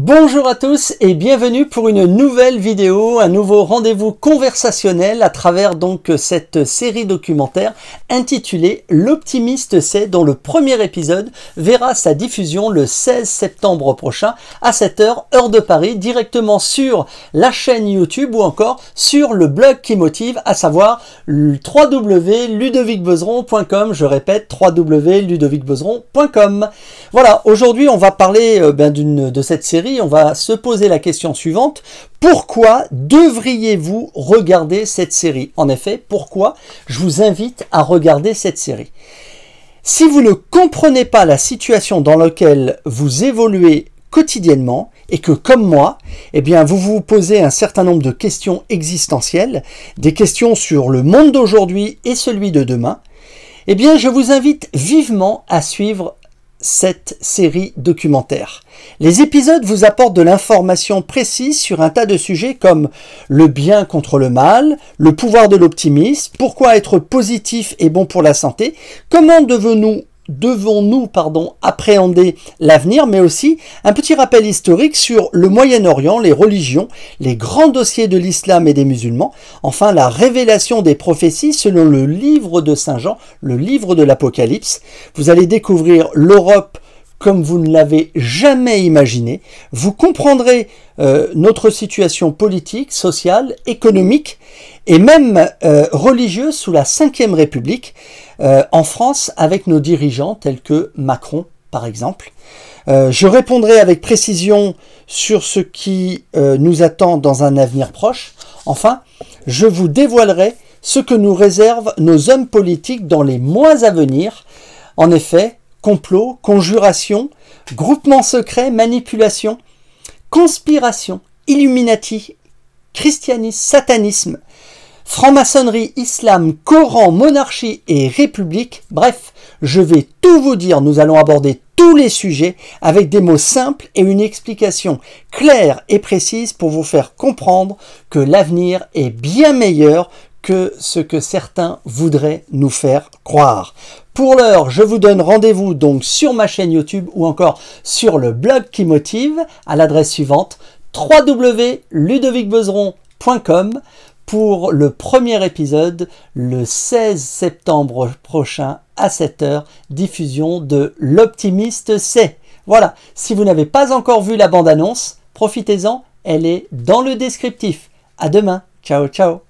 Bonjour à tous et bienvenue pour une nouvelle vidéo, un nouveau rendez-vous conversationnel à travers donc cette série documentaire intitulée L'optimiste c'est dont le premier épisode verra sa diffusion le 16 septembre prochain à 7h heure de Paris directement sur la chaîne YouTube ou encore sur le blog qui motive à savoir www.ludovicbezeron.com je répète www.ludovicbezeron.com Voilà, aujourd'hui on va parler euh, ben, de cette série on va se poser la question suivante. Pourquoi devriez-vous regarder cette série En effet, pourquoi je vous invite à regarder cette série Si vous ne comprenez pas la situation dans laquelle vous évoluez quotidiennement et que comme moi, eh bien vous vous posez un certain nombre de questions existentielles, des questions sur le monde d'aujourd'hui et celui de demain, eh bien je vous invite vivement à suivre cette série documentaire. Les épisodes vous apportent de l'information précise sur un tas de sujets comme le bien contre le mal, le pouvoir de l'optimisme, pourquoi être positif et bon pour la santé, comment devenons devons-nous pardon, appréhender l'avenir, mais aussi un petit rappel historique sur le Moyen-Orient, les religions, les grands dossiers de l'islam et des musulmans, enfin la révélation des prophéties selon le livre de Saint Jean, le livre de l'Apocalypse. Vous allez découvrir l'Europe, comme vous ne l'avez jamais imaginé. Vous comprendrez euh, notre situation politique, sociale, économique et même euh, religieuse sous la Ve République euh, en France avec nos dirigeants tels que Macron par exemple. je répondrai avec précision sur ce qui nous attend dans un avenir proche. Enfin, je vous dévoilerai ce que nous réservent nos hommes politiques dans les mois à venir. En effet, complot, conjuration, groupement secret, manipulation, conspiration, illuminati, christianisme, satanisme, franc-maçonnerie, islam, Coran, monarchie et république. Bref, je vais tout vous dire, nous allons aborder tous les sujets avec des mots simples et une explication claire et précise pour vous faire comprendre que l'avenir est bien meilleur que ce que certains voudraient nous faire croire. Pour l'heure, je vous donne rendez-vous donc sur ma chaîne YouTube ou encore sur le blog qui motive à l'adresse suivante www.ludovicbezeron.com pour le premier épisode le 16 septembre prochain à 7h, diffusion de L'Optimiste C'est. Voilà, si vous n'avez pas encore vu la bande-annonce, profitez-en, elle est dans le descriptif. À demain, ciao ciao